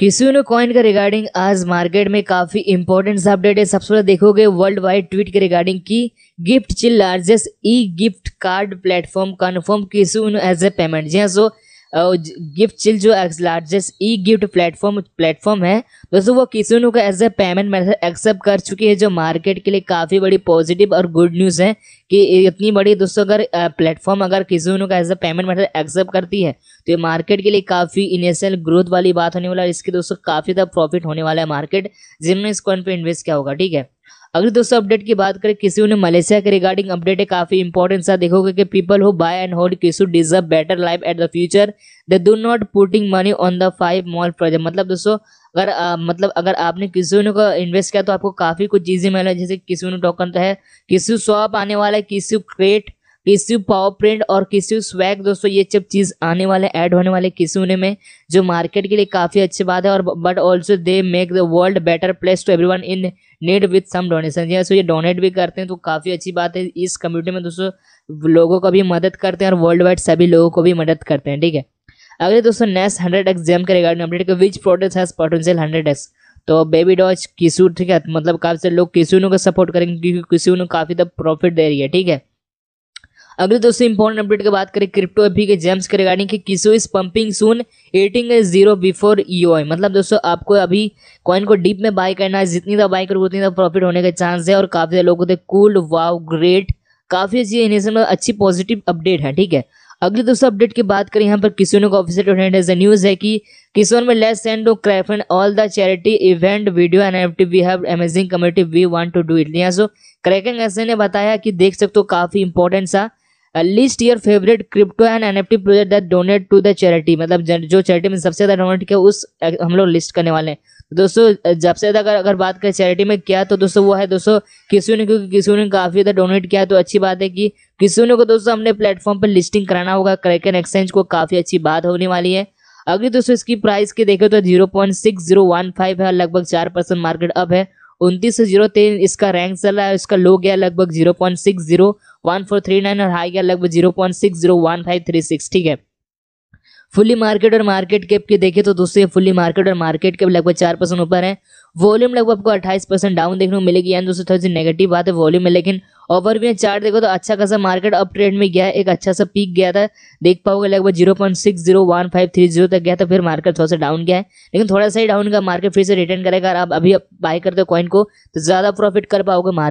किसी कॉइन का रिगार्डिंग आज मार्केट में काफी इंपॉर्टेंट अपडेट है सबसे पहले देखोगे वर्ल्ड वाइड ट्वीट के रिगार्डिंग की gift chill largest e gift card platform confirm किसी एज ए पेमेंट जी हाँ सो गिफ्ट चिल जो X largest e gift platform platform है दोस्तों वो किसी का as a payment method accept कर चुकी है जो मार्केट के लिए काफ़ी बड़ी पॉजिटिव और गुड न्यूज़ है कि इतनी बड़ी दोस्तों अगर प्लेटफॉर्म अगर किसी का as a payment method accept करती है तो ये मार्केट के लिए काफ़ी इनिशियल ग्रोथ वाली बात होने वाला है इसके दोस्तों काफ़ी ज़्यादा प्रॉफिट होने वाला है मार्केट जिनमें इस कॉइन पर इन्वेस्ट किया होगा ठीक है अगर दोस्तों अपडेट की बात करें किसी ने मलेशिया के रिगार्डिंग अपडेट है काफी इंपॉर्टेंट सा देखोगे कि people who buy and hold Kishu deserve better life at the future they do not putting money on the five mall project मतलब दोस्तों अगर आ, मतलब अगर आपने किसी का इन्वेस्ट किया तो आपको काफ़ी कुछ चीज़ें मिल जैसे ने टोकन तो है किसी शॉप आने वाला है किसी क्रेट किस्यू पावर प्रिंट और किस्यू स्वैग दोस्तों ये सब चीज़ आने वाले ऐड होने वाले किस्यू ने में जो मार्केट के लिए काफ़ी अच्छी बात है और but also they make the world better place to everyone in need with some donation जैसे ये डोनेट भी करते हैं तो काफ़ी अच्छी बात है इस कम्युनिटी में दोस्तों लोगों को भी मदद करते हैं और वर्ल्ड वाइड सभी लोगों को भी मदद करते हैं ठीक है अगले दोस्तों नेक्स्ट हंड्रेड एक्स जैम के regarding update which product has potential hundred X तो बेबी डॉच किसू ठीक है मतलब काफ़ी से लोग किसी का सपोर्ट करेंगे क्योंकि को काफ़ी तब तो प्रॉफिट दे रही है ठीक है अगले दोस्तों इंपॉर्टेंट अपडेट की बात करें क्रिप्टो एफी के जेम्स के रिगार्डिंग कि Kishu is pumping soon adding zero before EO मतलब दोस्तों आपको अभी कॉइन को डीप में बाय करना है जितनी ज़्यादा बाय करोगे उतनी ज़्यादा प्रॉफिट होने का चांस है और काफ़ी लोगों को कूल वाव ग्रेट काफ़ी अच्छी इन मतलब अच्छी पॉजिटिव अपडेट है ठीक है अगले दोस्तों अपडेट की बात करें यहाँ पर किसोनो का ऑफिसर न्यूज़ है कि किसोन में लेस एंड टू क्रैफ and all the charity event video and F T V है ने बताया कि देख सकते हो काफ़ी इंपॉर्टेंट सा list your favourite crypto and N T project that donate to the charity मतलब जो चैरिटी में सबसे ज़्यादा डोनेट किया उस हम लोग लिस्ट करने वाले हैं दोस्तों से ज़्यादा अगर बात करें चैरिटी में क्या तो दोस्तों वो है दोस्तों किसी ने क्योंकि किसी ने काफ़ी ज़्यादा डोनेट किया तो अच्छी बात है कि किसी ने को दोस्तों हमने प्लेटफॉर्म पर लिस्टिंग कराना होगा क्रेकन एक्सचेंज को काफ़ी अच्छी बात होने वाली है अगली दोस्तों इसकी प्राइस की देखें तो zero point six zero one five है लगभग चार परसेंट मार्केट अप है उनतीस सौ जीरो तीन इसका रैंक चल रहा है इसका लो गया लगभग zero point six zero one four three nine और हाई गया लगभग zero point six zero one five three six ठीक है फुली मार्केट और मार्केट कैप की देखिए तो दोस्तों ये फुली मार्केट और मार्केट कैप लगभग चार परसेंट ऊपर है वॉल्यूम लगभग आपको अट्ठाईस परसेंट डाउन देखने को मिलेगी यानी दोस्तों थोड़ी सी नेगेटिव बात है वॉल्यूम में लेकिन ओवरव्यू चार्ट देखो तो अच्छा खासा मार्केट अप ट्रेंड में गया है एक अच्छा सा पीक गया था देख पाओगे लगभग zero point six zero one five three zero तक गया था फिर मार्केट थोड़ा सा डाउन गया है लेकिन थोड़ा सा ही डाउन का मार्केट फिर से रिटर्न करेगा आप अभी बाय करते हो कॉइन को तो ज़्यादा प्रॉफिट कर पाओगे मार्केट